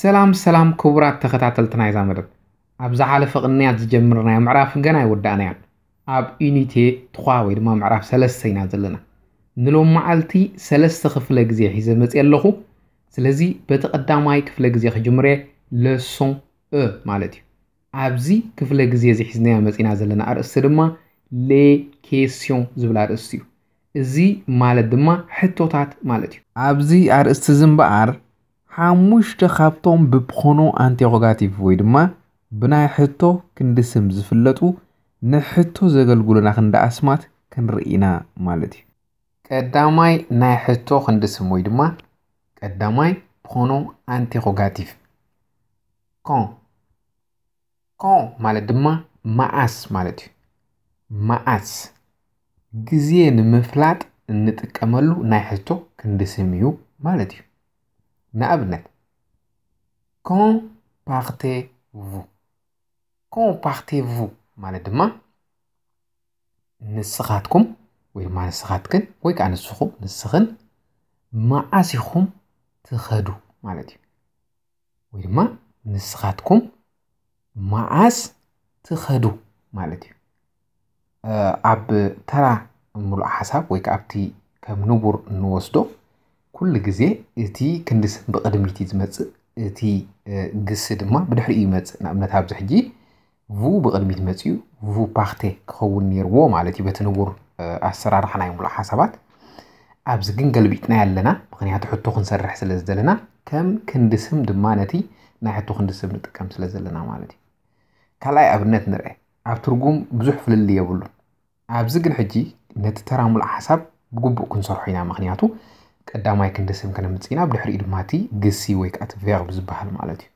ሰላም ሰላም ክቡራት ተኸታተልትና ይዛ መደብ ኣብ ዝሓለፈ ቅንያት ዝጀምርናዮ ምዕራፍ ገና እያ ኣብ ዩኒቴ ትኳ ወይ ድማ ምዕራፍ ሰለስተ ኢና ዘለና ንሎም መዓልቲ ሰለስተ ክፍለ ግዜ ሒዘ መፅ ኣለኹ ስለዚ በቲ ቐዳማይ ክፍለ ግዜ ክጅምረ ለሶን እ ማለት እዩ ኣብዚ ክፍለ ግዜ እዚ ሒዝናዮ መፂና ዘለና ኣርእስቲ ድማ ሌ ኬስዮን ዝብል ኣርእስቲ እዩ እዚ ማለት ድማ ሕቶታት ማለት እዩ ኣብዚ ኣርእስቲ ዝምበኣር ሓሙሽተ ካብቶም ብፕሮኖ አንቴሮጋቲቭ ወይ ድማ ብናይ ሕቶ ክንዲ ስም ዝፍለጡ ንሕቶ ዘገልግሉና ክንዲ ኣስማት ክንርኢ ኢና ማለት እዩ ቀዳማይ ናይ ሕቶ ክንዲ ስም ወይ ድማ ቀዳማይ ፕሮኖ አንቴሮጋቲቭ ኮን ኮን ማለት ድማ መዓስ ማለት እዩ መዓስ ግዜ ንምፍላጥ እንጥቀመሉ ናይ ሕቶ ክንዲ ስም እዩ ማለት እዩ نأبنت كون بارتي فو كون بارتي فو مالت ما نسغاتكم وي ما نسخاتكن وي كانسخو نسخن ما أسيخم تخدو مالتي وي ما نسخاتكم ما أس تخدو مالتي أب ترى ملاحظة وي كابتي كم نبور نوصدو كل جزيء تي كندس بقدميتي تمس تي جسد ما بدحر يمس نعمل تاب زحجي فو بقدميت مسيو فو بارتي كون على تي بتنور أسرار حنا يملا حسابات أبز جن قلبيتنا لنا مغني هتحطو سلز دلنا كم كندسم دمانتي نحطو خندسم نتكم سلزلنا مالتي كلاي أبنت نرأي أب ترجم بزح فللي يبلون أبز جن حجي نتترامل حساب بجبو كنصرحينا مغنياتو قدامي كندسم كنا متصينا بدحر إيد ماتي قسي ويكات فيغبز بحال مالاتي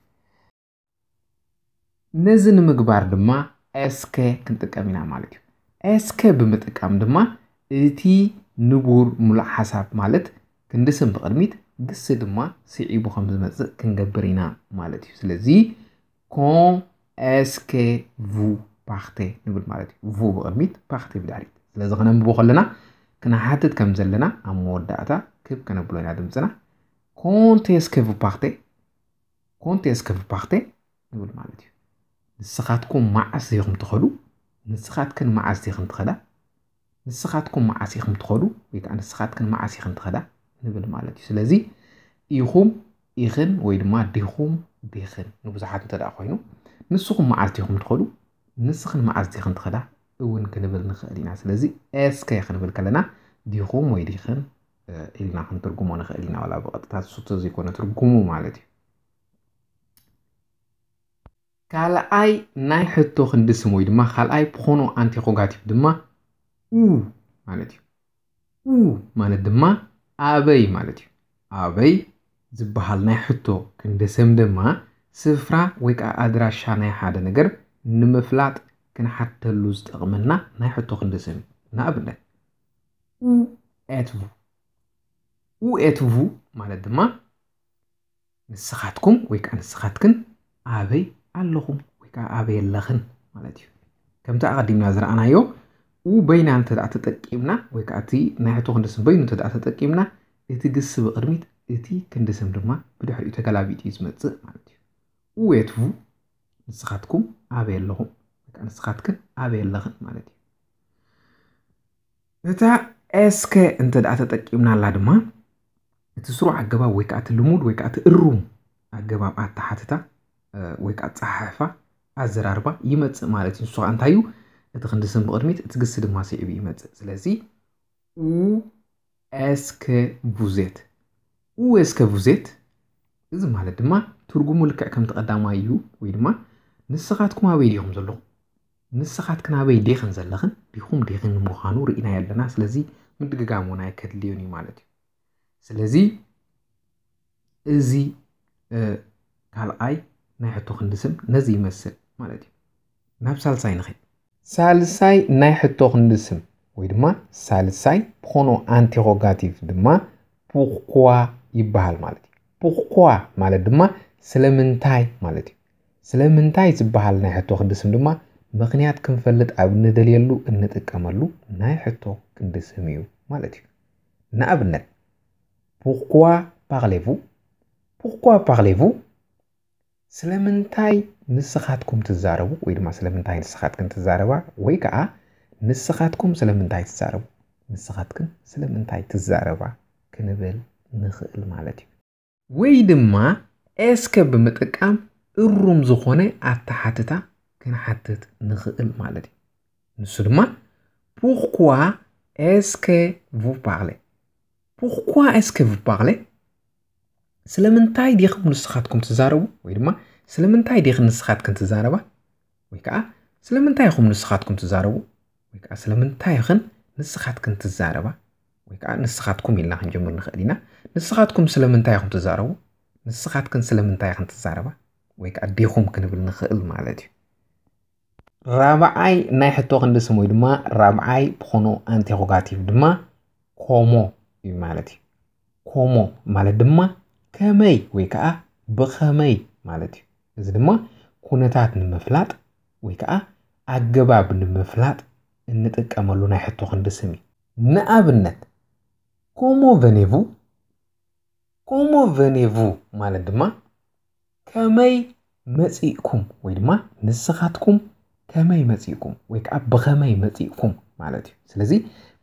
نزن مقبار دما اسك كنت اقامينا مالاتي اسك بمتقام دما اتي نبور ملع حساب مالت كندسم بقدميت قسي دما سيعي بخمز متز كنقبرينا مالاتي سلزي كون اسك فو باختي نبور مالاتي فو بقدميت باختي بداري سلزي غنم بوخلنا كنا حاتت كمزلنا عمو داتا كيف كان بلوين عدم زنا كونت يسكيف باختي كونت يسكيف بارتي نقول مالتي نسخاتكم مع أسيهم تخلو نسخاتكم مع أسيهم تخدا نسخاتكم مع أسيهم تخلو ويكا نسخاتكم مع أسيهم تخدا نقول مالتي سلازي إيهم إيغن ويدما ديهم ديخن نبزحات انتدأ خوينو نسخم مع أسيهم تخلو نسخن مع أسيهم تخدا እውን كنبل ንኽእል سلازي ስለዚ ኤስከ كلنا ከለና ዲኹም ወይ ኢልና ክንትርጉሞ ንኽእል ኢና ዋላ ብቐጥታ ሱቶ ዘይኮነ ትርጉሙ ማለት እዩ ካልኣይ ናይ ሕቶ ክንዲስም ወይ ድማ ካልኣይ ብኾኑ ኣንቲኮጋቲቭ ድማ ኡ ማለት እዩ ኡ ማለት ድማ ኣበይ ማለት እዩ ኣበይ ዝበሃል ናይ ሕቶ ክንዲስም ድማ ስፍራ ወይ ከዓ ኣድራሻ ናይ ሓደ ነገር ንምፍላጥ ክንሓተሉ ዝጠቕመና ናይ ሕቶ ክንዲስም እዩ ንኣብነት ኡ ኤትቭ و اتو فو معناتها دما نسخاتكم ويكا نسخاتكن أبي اللغم ويكا أبي اللغن مالتي كم تأغدي نازر أنا يو وبين أن تدع تتكيمنا ويك أتي نايتو خندسم بين تتاكيمنا اتي قس بقرميت إتي كندسم دما بدحر يتكالابي تيزمت مالتي و اتو فو نسخاتكم أبي اللغم ويكا نسخاتكن أبي اللغن مالتي نتا اسك انت دع تتكيمنا لا እቲ ስሩዕ ኣገባብ ወይ ከዓ እቲ ልሙድ ወይ ከዓ እቲ እሩም ኣገባብ ኣተሓትታ ወይ ከዓ ፀሓሕፋ ኣዘራርባ ይመፅእ ማለት እዩ ንሱ እንታይ እዩ እቲ ክንዲስም ብቅድሚት እቲ ግስ ድማ ስዕብ ይመፅእ ስለዚ ኡ ኤስከ ቡዜት ኡ ኤስከ ቡዜት እዚ ማለት ድማ ትርጉሙ ልክዕ ከም ቀዳማይ እዩ ወይ ድማ ንስኻትኩም ኣበይ ዲኹም ዘለኹ ንስኻትክን ኣበይ ዴኽን ዘለኽን ዲኹም ዴኽን ምዃኑ ርኢናይ ኣለና ስለዚ ምድግጋም እውን ኣይከድልዮን እዩ ማለት እዩ ስለዚ እዚ ካልኣይ ናይ ሕቶ ክንዲ ስም ነዚ ይመስል ማለት እዩ ናብ ሳልሳይ ንኸይድ ሳልሳይ ናይ ሕቶ ክንዲ ስም ወይ ድማ ሳልሳይ ብኾኖ ኣንቲሮጋቲቭ ድማ ፑኳ ይበሃል ማለት እዩ ፑኳ ማለት ድማ ስለምንታይ ማለት እዩ ስለምንታይ ዝበሃል ናይ ሕቶ ክንዲ ስም ድማ ምክንያት ክንፈልጥ ኣብ ንደልየሉ እንጥቀመሉ ናይ ሕቶ ክንዲ ስም እዩ ማለት እዩ ንኣብነት pourquoi parlez-vous pourquoi parlez-vous ስለምንታይ ንስኻትኩም ትዛረቡ ወይ ድማ ስለምንታይ ንስኻትክን ትዛረባ ወይ ከዓ ንስኻትኩም ስለምንታይ ትዛረቡ ንስኻትክን ስለምንታይ ትዛረባ ክንብል ንኽእል ማለት እዩ ወይ ድማ ኤስከ ብምጥቃም እሩም ዝኾነ ኣተሓትታ ክንሓትት ንኽእል ማለት እዩ ንሱ ድማ ፑርኳ ኤስከ ቡ ፓርሌ pourquoi est-ce que vous parlez سلمن تاي ديخم نسخاتكم تزارو ويرما سلمن تاي ديخ نسخاتكم تزاروا ويكا سلمن تاي خم نسخاتكم تزارو ويكا سلمن تاي خن نسخاتكم تزاروا ويكا نسخاتكم يلا هنجمر نخلينا نسخاتكم سلمن تاي خم تزارو نسخاتكم سلمن تاي خن تزاروا ويكا ديخم كنبل نخل مالتي رابعي نايح توغن دسمو يدما رابعي بخونو انتيغوغاتيف دما كومو እዩ ማለት እዩ ኮሞ ማለት ድማ ከመይ ወይ ከዓ ብኸመይ ማለት እዩ እዚ ድማ ኩነታት ንምፍላጥ ወይ ከዓ ኣገባብ ንምፍላጥ እንጥቀመሉ ናይ ሕቶ ክንዲ ስም እዩ ንኣብነት ኮሞ ቨኔቭ ኮሞ ቨኔቭ ማለት ድማ ከመይ መፂእኩም ወይ ድማ ንስኻትኩም ከመይ መፂእኩም ወይ ከዓ ብኸመይ መፂእኩም ማለት እዩ ስለዚ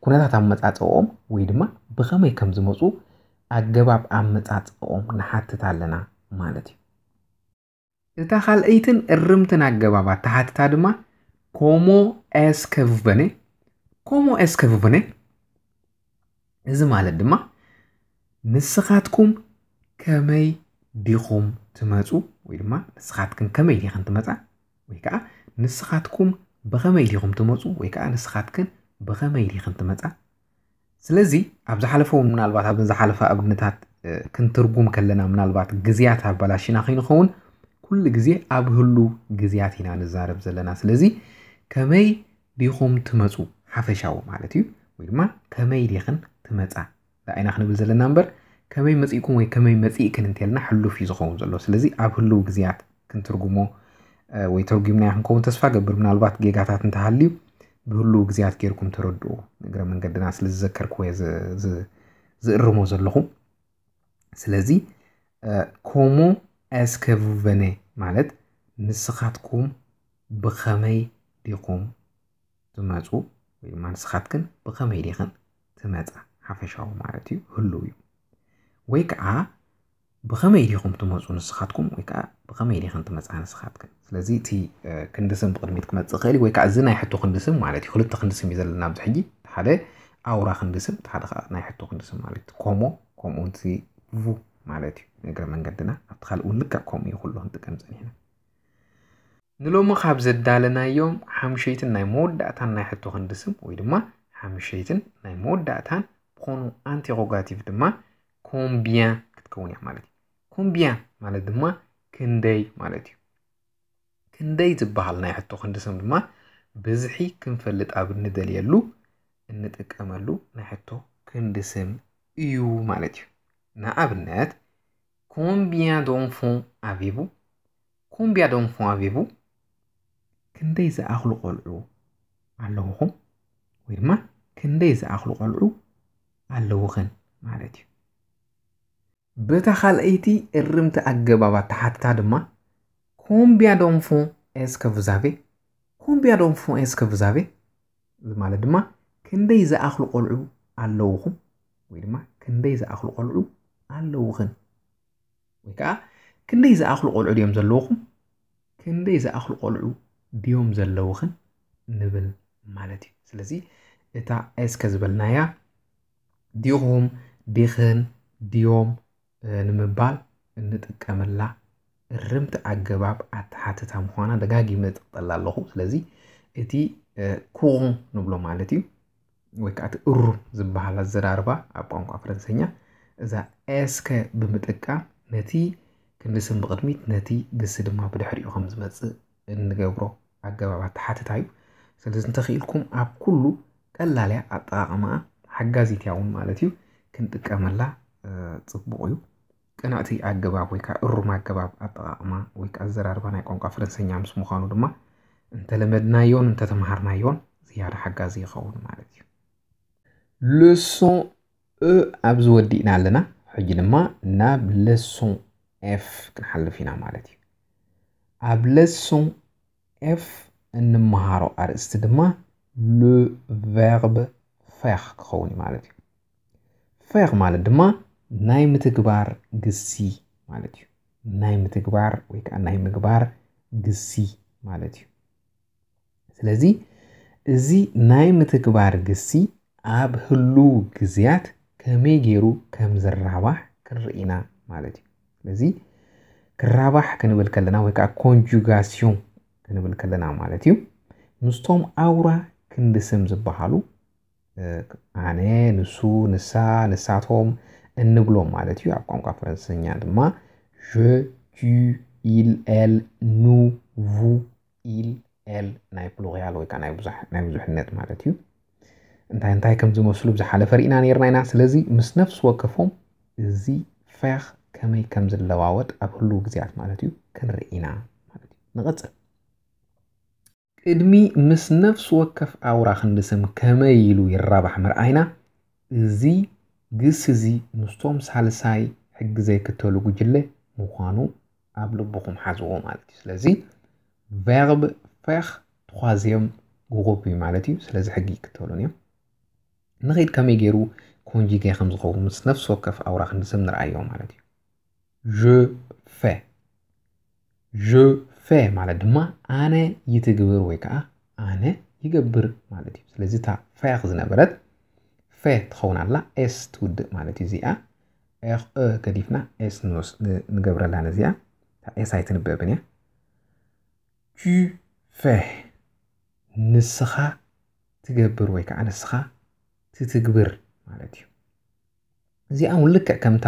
ኩነታት ኣመፃፀኦም ወይ ድማ ብኸመይ ከም ዝመፁ ኣገባብ ኣመፃፀኦም ንሓትት ኣለና ማለት እዩ እታ ካልአይትን እርምትን ኣገባባት ተሓትታ ድማ ኮሞ ኤስ ኮሞ ኤስ እዚ ማለት ድማ ንስኻትኩም ከመይ ዲኹም ትመፁ ወይ ድማ ንስኻትክን ከመይ ዲኸን ትመፃ ወይ ከዓ ንስኻትኩም ብኸመይ ዲኹም ትመፁ ወይ ከዓ ንስኻትክን ብኸመይ ኢኽን ትመፃ ስለዚ ኣብ ዝሓለፈ ምናልባት ኣብ ዝሓለፈ ኣብነታት ክንትርጉም ከለና ምናልባት ግዜያት ኣባላሽና ከይንኸውን ኩሉ ግዜ ኣብ ህሉ ግዜያት ኢና ንዛረብ ዘለና ስለዚ ከመይ ዲኹም ትመፁ ሓፈሻዊ ማለት እዩ ወይ ድማ ከመይ ዲኽን ትመፃ ዝዓይና ክንብል ዘለና እምበር ከመይ መፅኢኩም ወይ ከመይ መፅኢክን እንተልና ሕሉፍ እዩ ዝኸውን ዘሎ ስለዚ ኣብ ህሉ ግዜያት ክንትርጉሞ ወይ ተርጉምና ክንከውን ተስፋ ገብር ምናልባት ጌጋታት እንተሃልዩ ብህሉ ግዜያት ጌርኩም ተረድኡ እግረ መንገድና ስለዝዘከርክ ወየ ዝእርሞ ዘለኹ ስለዚ ኮሞ ኣስከብበነ ማለት ንስኻትኩም ብኸመይ ዲኹም ትመፁ ወይ ድማ ንስኻትክን ብኸመይ ዲኽን ትመፃ ሓፈሻዊ ማለት እዩ ህሉው እዩ ወይ ከዓ بخمي لي خمت مزون سخاتكم ويكا بخمي لي خمت مزعان سخاتكم لذي تي كندسم بقدميتكم تزخيلي ويكا عزنا يحطو خندسم معناتي خلط تخندسم يزال لنا بزحجي حالة أورا خندسم تحالة خا نايحطو خندسم معناتي كومو كومو انتي فو معناتي نقرا من قدنا أتخال ولكا كومو يخلو هنت كمزان هنا نلوم خاب زد دالنا يوم حمشيتن ناي مود داعتان نايحطو خندسم ويدما حمشيتن ناي مود داعتان بخونو انتي غوغاتيف دما كومبيان كتكوني عمالتي كومبيان مالت دما كنداي مالتي كنداي زبحال ناي حتو خندسم دما بزحي كنفلت عبر ندل يلو انت اكاملو ناي حتو كندسم يو مالتي نا عبر نات كومبيان دون فون عبيبو كومبيان دون فون عبيبو كنداي زا اخلو قلعو عالوهم ويرما كنداي زا اخلو قلعو عالوهن مالتي በታ ካልአይቲ እርምቲ aggabaabaa ተሓትታ ድማ combien ዶንፎ est-ce que vous avez combien ማለት ድማ ክንደይ ዝኣኽሉ ቆልዑ ኣለውኹም ወይ ድማ ክንደይ ዝኣኽሉ ቆልዑ ኣለውኽን ወይ ከዓ ክንደይ ዝኣኽሉ ቆልዑ ድዮም ዘለውኹም ክንደይ ዝኣኽሉ ቆልዑ ድዮም ዘለውኽን ንብል ማለት እዩ ስለዚ እታ ኤስከ ዝበልናያ ዲኹም ዲኽን ድዮም ንምባል እንጥቀመላ ርምቲ ኣገባብ ኣተሓትታ ምኳና ደጋጊመ ጥቕጠላ ኣለኹ ስለዚ እቲ ኩን ንብሎ ማለት እዩ ወይ ከዓ እቲ እሩ ዝበሃል ኣዘራርባ ኣብ ቋንቋ ፈረንሰኛ እዛ ኤስከ ብምጥቃም ነቲ ክንድስን ብቅድሚት ነቲ ግስ ድማ ብድሕሪኡ ከም ዝመፅእ እንገብሮ ኣገባብ ኣተሓትታ እዩ ስለዚ እንተኽኢልኩም ኣብ ኩሉ ቀላልያ ኣጠቃቅማኣ ሓጋዚት እውን ማለት እዩ ክንጥቀመላ ፅቡቅ እዩ قناتي أجباب ويكا إرما أجباب أطاقما ويكا الزرار باناي قونقا فرنسي نعمس مخانو دما انت لمدنا يون انت تمهرنا يون زيارة حقا زي خوون مالتي لسون أ أبزو ودينا لنا ناب لسون F كنحل فينا مالتي أب لسون F نمهارو أرست دما لو verb faire خوني مالتي faire مالت دما ናይ ምትግባር ግሲ ማለት እዩ ናይ ምትግባር ወይ ከዓ ናይ ምግባር ግሲ ማለት እዩ ስለዚ እዚ ናይ ምትግባር ግሲ ኣብ ህሉው ግዜያት ከመይ ገይሩ ከም ዝራባሕ ክንርኢና ማለት እዩ ስለዚ ክራባሕ ክንብል ከለና ወይ ከዓ ኮንጁጋስዮን ክንብል ከለና ማለት እዩ ምስቶም ኣውራ ክንዲስም ዝበሃሉ ኣነ ንሱ ንሳ ንሳቶም እንብሎ ማለት እዩ ኣብ ቋንቋ ፈረንሰኛ ድማ ዥ ጁ ኢል ኤል ኑ ቡ ኢል ኤል ናይ ፕሉቅያል ወይ ከዓ ናይ ብዙሕነት ማለት እዩ እንታይ እንታይ ከም ዝመስሉ ብዝሓለፈ ርኢና ነርና ኢና ስለዚ ምስ ነፍሲ ወከፎም እዚ ፈኽ ከመይ ከም ዝለዋወጥ ኣብ ህሉ ግዜያት ማለት እዩ ክንርኢና ማለት እዩ ንቐፅል ቅድሚ ምስ ነፍሲ ወከፍ ኣውራ ክንዲ ከመይ ኢሉ ይራባሕ ምርኣይና እዚ ግስ እዚ ምስቶም ሳልሳይ ሕጊ ዘይክተሉ ጉጅለ ምዃኑ ኣብ ልቡኹም ሓዝዎ ማለት እዩ ስለዚ ቨርብ ፌኽ ትኳዝዮም ጉሩብ እዩ ማለት እዩ ስለዚ ሕጊ ይክተሉን እዮም ንኸድ ከመይ ገይሩ ኮንጂጌ ከም ዝኸውን ምስ ነፍሲ ወከፍ ኣውራ ክንድስም ንርኣዮ ማለት እዩ ፈ ፈ ማለት ድማ ኣነ ይትግብር ወይ ከዓ ኣነ ይገብር ማለት እዩ ስለዚ እታ ፋያኽ ዝነበረት ፌ ትኸውናላ ኤስ ትውድእ ማለት እዩ እዚኣ ኤ ገዲፍና ኤስ ንገብረላን እዚኣ ኤስ ኣይትንበብን እያ ጁ ፌ ንስኻ ትገብር ወይ ከዓ ንስኻ ትትግብር ማለት እዩ እዚኣ እውን ልክዕ ከምታ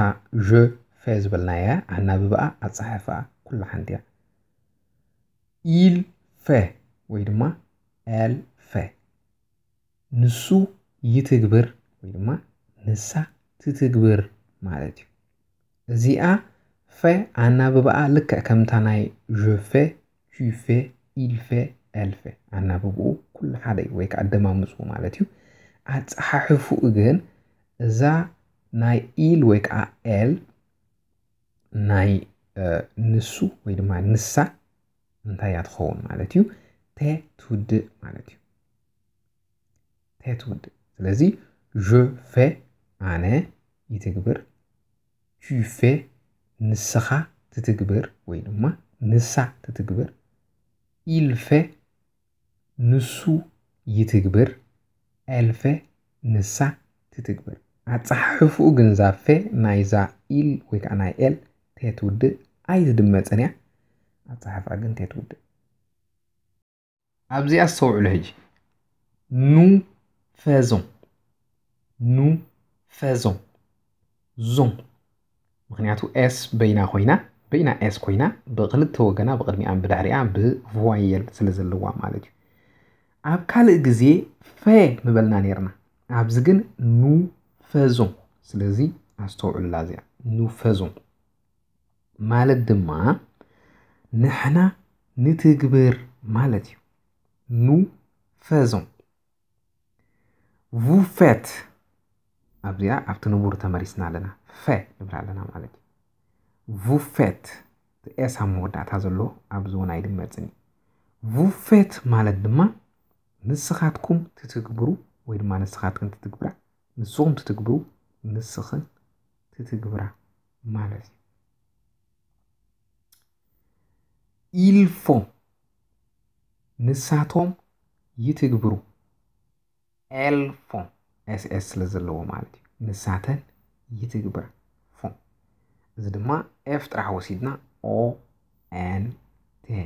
ዠ ፌ ዝበልናየ ኣናብብኣ ኣፀሓፍኣ ኩላ ሓንቲ እያ ኢል ፌ ወይ ድማ ኤል ፌ ንሱ ይትግብር ወይ ድማ ንሳ ትትግብር ማለት እዩ እዚኣ ፈ ኣናብብኣ ልክዕ ከምታ ናይ ዥፌ ቹፌ ኢልፌ ኤልፌ ኣናብብኡ ኩሉ ሓደ እዩ ወይ ከዓ ኣደማምፁ ማለት እዩ ኣፀሓሕፉኡ ግን እዛ ናይ ኢል ወይ ከዓ ኤል ናይ ንሱ ወይ ድማ ንሳ እንታይ እያ ትኸውን ማለት እዩ ተ ትውድእ ማለት እዩ ተ ትውድእ ስለዚ ዥ ፌ ኣነ ይትግብር ቹ ፌ ንስኻ ትትግብር ወይ ድማ ንሳ ትትግብር ኢልፌ ንሱ ይትግብር ኤልፌ ንሳ ትትግብር ናይዛ ኢል ወይ ከዓ ናይ ኤል እያ ግን ኣብዚኣ ሕጂ ኑ ፈዞም ኑ ፈዞ ዞ ምክንያቱ ኤስ በይና ኮይና በይና ኤስ ኮይና ብክልተ ወገና ብቅድሚኣን ብዳሕሪኣ ብቫየል ስለ ዘለዋ ማለት እዩ ኣብ ካልእ ግዜ ፈ ምበልና ነርና ኣብዚ ግን ኑ ፈዞ ስለዚ ኣስተውዕሉላ እዚኣ ኑ ፈዞ ማለት ድማ ንሕና ንትግብር ማለት እዩ ኑ ፈዞ ቡፌት ኣብዚኣ ኣብቲ ንቡር ተመሪስና ኣለና ፈ ንብል ኣለና ማለት እዩ ቡፌት ኤስ ኣብ መወዳእታ ዘሎ ኣብዚ እውን ኣይድመፅን እዩ ቡፌት ማለት ድማ ንስኻትኩም ትትግብሩ ወይ ድማ ንስኻትክን ትትግብራ ንስኹም ትትግብሩ ንስኽን ትትግብራ ማለት እዩ ኢልፎ ንሳቶም ይትግብሩ ኤልፎም ኤስ ኤስ ስለ ዘለዎ ማለት እዩ ንሳተን ይትግበር ፎ እዚ ድማ ኤፍ ጥራሕ ወሲድና ኦ ኤን ቴ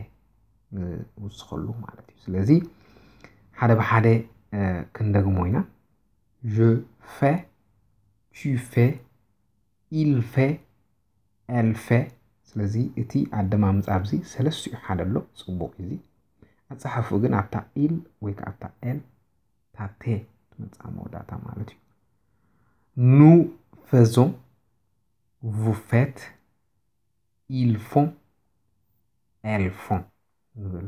ንውስኸሉ ማለት እዩ ስለዚ ሓደ ብሓደ ክንደግሞ ኢና ዥ ፌ ቱ ፌ ኢል ፌ ኤል ፌ ስለዚ እቲ ኣደማምፃ ኣብዚ ሰለስቲኡ ሓደ ኣሎ ፅቡቅ እዚ ኣፀሓፉ ግን ኣብታ ኢል ወይ ከዓ ኣብታ ኤል ታቴ ነፃ መውዳታ ማለት እዩ ኑ ፈዞ ቡፌት ኢልፎ ኤልፎ ዝብል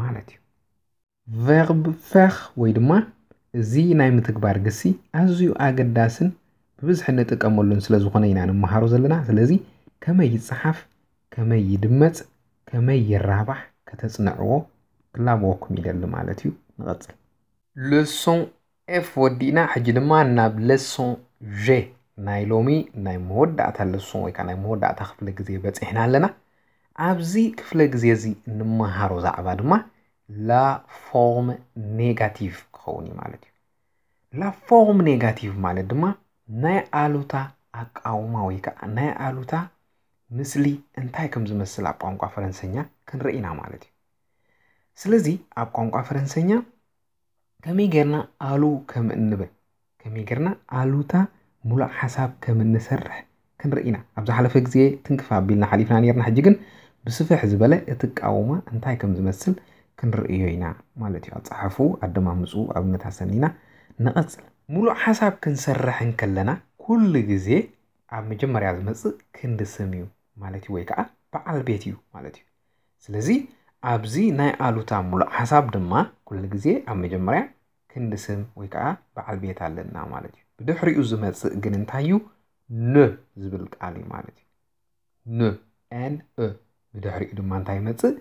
ማለት እዩ ቨርብ ፌኽ ወይ ድማ እዚ ናይ ምትግባር ግሲ ኣዝዩ ኣገዳስን ብብዝሒ እንጥቀመሉን ስለዝኾነ ኢና ንመሃሮ ዘለና ስለዚ ከመይ ይፀሓፍ ከመይ ይድመፅ ከመይ ይራባሕ ከተፅንዕዎ ክላብወኩም ይደሊ ማለት እዩ ንቐፅል ሌሶን ኤፍ ወዲና ሕጂ ድማ ናብ ለሶን ዤ ናይ ሎሚ ናይ መወዳእታ ለሶን ወይ ከዓ ናይ መወዳእታ ክፍለ ግዜ በፂሕና ኣለና ኣብዚ ክፍለ ግዜ እዚ ንመሃሮ ዛዕባ ድማ ላ ፎርም ኔጋቲቭ ክኸውን እዩ ማለት እዩ ላ ፎርም ኔጋቲቭ ማለት ድማ ናይ ኣሉታ ኣቃውማ ወይ ከዓ ናይ ኣሉታ ምስሊ እንታይ ከም ዝመስል ኣብ ቋንቋ ፈረንሰኛ ክንርኢና ማለት እዩ ስለዚ ኣብ ቋንቋ ፈረንሰኛ ከመይገርና ኣሉ ከም እንብል ከመይገርና ኣሉታ ሙሉእ ሓሳብ ከም እንሰርሕ ክንርኢ ኢና ኣብ ዝሓለፈ ግዜ ትንክፋ ኣቢልና ሓሊፍና ነርና ሕጂ ግን ብስፍሕ ዝበለ እቲ ቃወማ እንታይ ከም ዝመስል ክንርእዮ ኢና ማለት እዩ ኣፀሓፉ ኣደማምፁ ኣብነት ኣሰኒና ንቐፅል ሙሉእ ሓሳብ ክንሰርሕን ከለና ኩሉ ግዜ ኣብ መጀመርያ ዝመፅእ ክንዲስም እዩ ማለት እዩ ወይ ከዓ በዓል ቤት እዩ ማለት እዩ ስለዚ ኣብዚ ናይ ኣሉታ ሙሉእ ሓሳብ ድማ ኩሉ ግዜ ኣብ መጀመርያ ክንዲ ስም ወይ ከዓ በዓል ቤት ኣለና ማለት እዩ ብድሕሪኡ ዝመፅእ ግን እንታይ እዩ ን ዝብል ቃል እዩ ማለት እዩ ን ኤን እ ብድሕሪኡ ድማ እንታይ ይመፅእ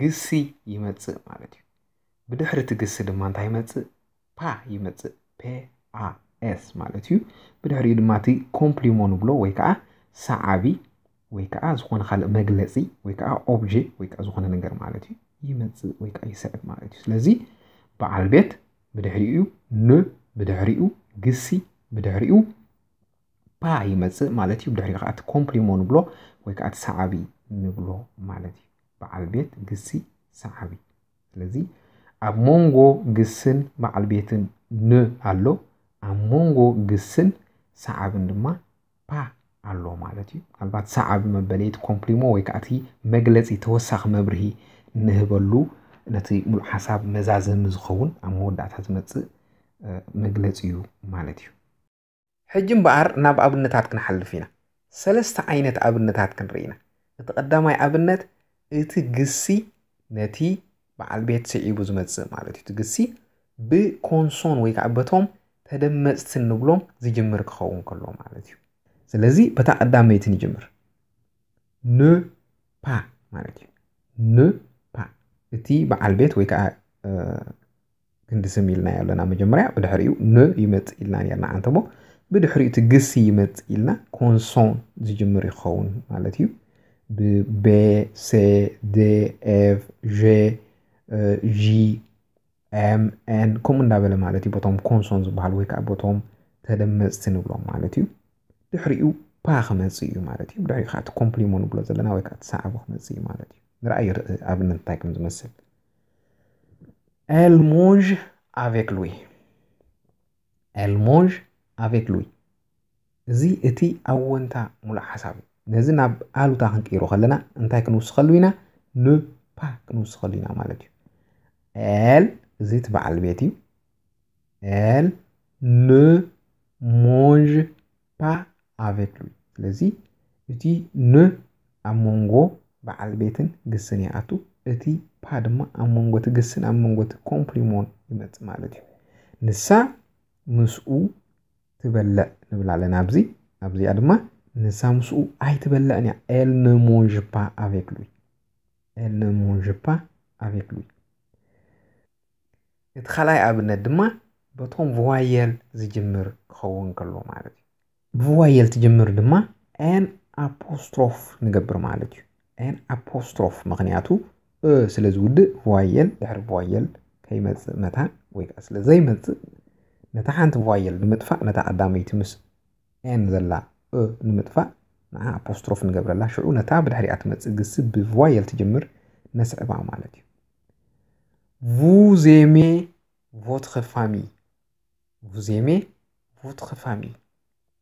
ግሲ ይመፅእ ማለት እዩ ብድሕሪ እቲ ግሲ ድማ እንታይ ይመፅእ ፓ ይመፅእ ፔ ኤስ ማለት እዩ ብድሕሪኡ ድማ እቲ ኮምፕሊሞ ንብሎ ወይ ከዓ ሰዓቢ ወይ ከዓ ዝኾነ ካልእ መግለፂ ወይ ከዓ ኦብጀ ወይ ከዓ ዝኾነ ነገር ማለት እዩ ይመፅእ ወይ ከዓ ይስዕብ ማለት እዩ ስለዚ በዓል ቤት ብድሕሪኡ ን ብድሕሪኡ ግሲ ብድሕሪኡ ፓ ይመፅእ ማለት እዩ ብድሕሪኡ ከዓ እቲ ኮምፕሊሞ ንብሎ ወይ ከዓ እቲ ሰዓቢ ንብሎ ማለት እዩ በዓል ቤት ግሲ ሰዓቢ ስለዚ ኣብ መንጎ ግስን በዓል ቤትን ን ኣሎ ኣብ መንጎ ግስን ሰዓብን ድማ ፓ ኣሎ ማለት እዩ ምናልባት ሰዓቢ መበለይት ኮምፕሊሞ ወይ ከዓ እቲ መግለፂ ተወሳኺ መብርሂ ንህበሉ ነቲ ሙሉእ ሓሳብ መዛዘሚ ዝኸውን ኣብ መወዳእታ ዝመፅእ መግለፂ እዩ ማለት እዩ ሕጂ እምበኣር ናብ ኣብነታት ክንሓልፍ ኢና ሰለስተ ዓይነት ኣብነታት ክንርኢ ኢና እቲ ቀዳማይ ኣብነት እቲ ግሲ ነቲ በዓል ቤት ስዒቡ ዝመፅእ ማለት እዩ እቲ ግሲ ብኮንሶን ወይ ከዓ በቶም ተደመፅቲ ንብሎም ዝጅምር ክኸውን ከሎ ማለት እዩ ስለዚህ በታዕዳም መየትን ይጀምር ን ፓ ማለት እዩ ን ፓ እቲ በዓል ቤት ወይ ከዓ ክንዲ ስም ኢልና ያለና መጀመርያ ብድሕሪኡ ን ይመፅ ኢልና ነርና ኣንተ ሞ ብድሕሪኡ እቲ ግሲ ይመፅ ኢልና ኮንሶን ዝጅምር ይኸውን ማለት እዩ ብቤ ሴ ዴ ኤፍ ዤ ዢ ኤም ኤን ከምኡ እንዳበለ ማለት እዩ ቦቶም ኮንሶን ዝበሃል ወይ ከዓ ቦቶም ተደመፅቲ ንብሎም ማለት እዩ ድሕሪኡ ፓ ክመፅእ እዩ ማለት እዩ ድሕሪኡ ከዓ እቲ ኮምፕሊሞን ብሎ ዘለና ወይ ከዓ ትሰዕቦ ክመፅእ እዩ ማለት እዩ ንርኣይ ርኢ ኣብነት እንታይ ከም ዝመስል ኤልሞዥ ኣቬክ ሉይ ኤልሞዥ ኣቬክ ሉይ እዚ እቲ ኣወንታ ሙሉእ ሓሳብ እዩ ነዚ ናብ ኣሉታ ክንቀይሩ ከለና እንታይ ክንውስኸሉ ኢና ንፓ ክንውስኸሉ ኢና ማለት እዩ ኤል እዚ እቲ በዓል ቤት እዩ ኤል ንሞዥ ፓ avec lui ስለዚ እቲ ን ኣብ መንጎ በዓል ቤትን ግስን ይኣቱ እቲ ፓ ድማ ኣብ መንጎ እቲ ግስን ኣብ መንጎ እቲ ኮምፕሊሞን ይመፅእ ማለት እዩ ንሳ ምስኡ ትበልዕ ንብል ኣለና ኣብዚ ኣብዚኣ ድማ ንሳ ምስኡ ኣይትበልዕን እያ ኤል ነ ኣቬክ ሉይ ኤል ነ ኣቬክ ሉይ እቲ ካልኣይ ኣብነት ድማ በቶም ቮዋየል ዝጅምር ክኸውን ከሎ ማለት እዩ ብዋየል ትጀምር ድማ ኤን ኣፖስትሮፍ ንገብር ማለት እዩ ኤን ኣፖስትሮፍ ምክንያቱ ስለ ዝውድእ ብዋየል ድሕሪ ብዋየል ከይመፅእ ነታ ወይ ከዓ ስለዘይመፅእ ነታ ሓንቲ ብዋየል ንምጥፋእ ነታ ኣዳመይቲ ምስ ኤን ዘላ ንምጥፋእ ንኣ ኣፖስትሮፍ ንገብረላ ሽዑ ነታ ብድሕሪኣ ትመፅእ ግስ ብብዋየል ትጀምር ነስዕባ ማለት እዩ ቡዜሜ ቮትኸፋሚ ፋሚ ቡዜሜ ቮትኸ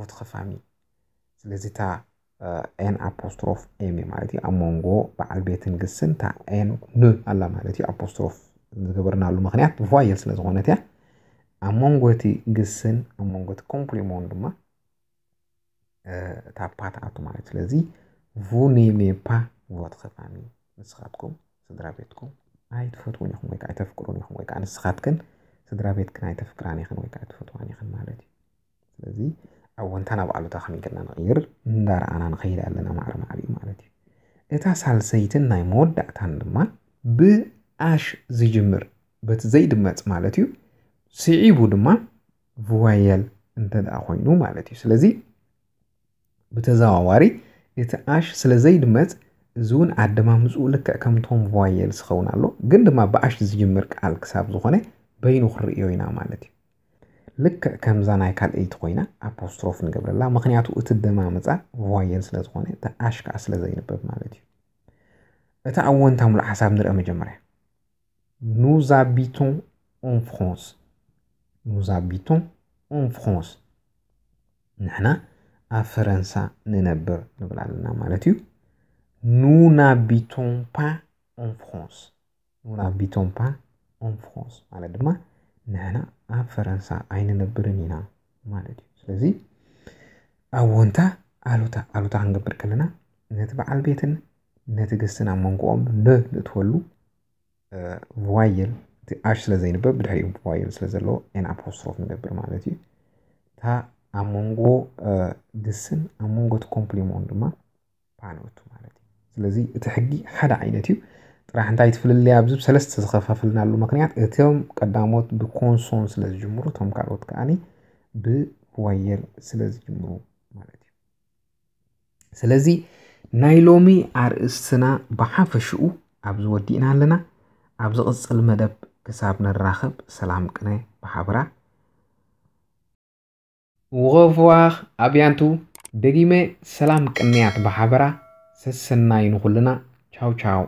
votre famille ስለዚ እታ ኤን አፖስትሮፍ ኤም ማለት እዩ ኣብ መንጎ በዓል ቤትን ግስን እታ ኤን ን ኣላ ማለት እዩ ኣፖስትሮፍ ዝገበርናሉ ምክንያት ብቫየል ስለ ዝኾነት እያ ኣብ መንጎ እቲ ግስን ኣብ መንጎ እቲ ኮምፕሊሞን ድማ እታ ፓትኣቱ ማለት ስለዚ ቡኔሜፓ ቮትኸ ፋሚ ንስኻትኩም ስድራ ቤትኩም ኣይትፈትውን ኢኹም ወይ ኣይተፍቅሩን ኢኹም ወይ ንስኻትክን ስድራ ቤትክን ኣይተፍቅራን ኢኽን ወይ ኣይትፈትዋን ኢኽን ማለት እዩ ስለዚ ኣወንታ ናብ ባዕሉታ ከመይ ጌርና ንቕይር እንዳረኣና ንኸይድ ኣለና ማዕረማዕር እዩ ማለት እዩ እታ ሳልሰይትን ናይ መወዳእታን ድማ ብኣሽ ዝጅምር በቲ ዘይድመፅ ማለት እዩ ስዒቡ ድማ ቮየል እንተ ደኣ ኮይኑ ማለት እዩ ስለዚ ብተዘዋዋሪ እቲ ኣሽ ስለ ዘይድመፅ እዚ እውን ኣደማምፅኡ ልክዕ ከምቶም ቮየል ዝኸውን ኣሎ ግን ድማ ብኣሽ ዝጅምር ቃል ክሳብ ዝኾነ በይኑ ክርእዮ ኢና ማለት እዩ ልክዕ ከምዛ ናይ ካልአይቲ ኮይና ኣፖስትሮፍ ንገብረላ ምክንያቱ እቲ ደማምፃ ቮየል ስለዝኮነ ኣሽ ከዓ ዘይንበብ ማለት እዩ እቲ ኣብ ወንታ ሙሉእ ሓሳብ ንርአ መጀመርያ ኑዛቢቶን ኦንፍራንስ ፍራንስ ኑዛቢቶን ኦን ንሕና ኣብ ፈረንሳ ንነብር ንብል ኣለና ማለት እዩ ኑናቢቶን ፓ ኦን ፍራንስ ኑናቢቶን ፓ ኦን ማለት ድማ ንሕና ኣብ ፈረንሳ ኣይንነብርን ኢና ማለት እዩ ስለዚ ኣወንታ ኣሉታ ኣሉታ ክንገብር ከለና ነቲ በዓል ቤትን ነቲ ግስትን ኣብ መንጎኦም ንእትወሉ ቫየል እቲ ኣሽ ስለ ዘይንበብ ብድሕሪኡ ቫየል ስለ ዘለዎ ኤን ኣፖስትሮፍ ንገብር ማለት እዩ እታ ኣብ መንጎ ግስን ኣብ መንጎ እቲ ኮምፕሊሞን ድማ ፓኖቱ ማለት እዩ ስለዚ እቲ ሕጊ ሓደ ዓይነት እዩ ጥራሕ እንታይ ትፍልልያ ኣብዚ ሰለስተ ዝኸፋፍልናሉ ምክንያት እቶም ቀዳሞት ብኮንሶን ስለ ዝጅምሩ እቶም ካልኦት ከዓኒ ብዋየር ስለ ዝጅምሩ ማለት እዩ ስለዚ ናይ ሎሚ ኣርእስትና ብሓፈሽኡ ኣብዚ ወዲእና ኣለና ኣብ ዝቕፅል መደብ ክሳብ ንራኸብ ሰላም ቅነ ብሓብራ ውቐፍዋኽ ኣብያንቱ ደጊመ ሰላም ቅንያት ብሓበራ ሰሰናይ ንኹልና ቻው ቻው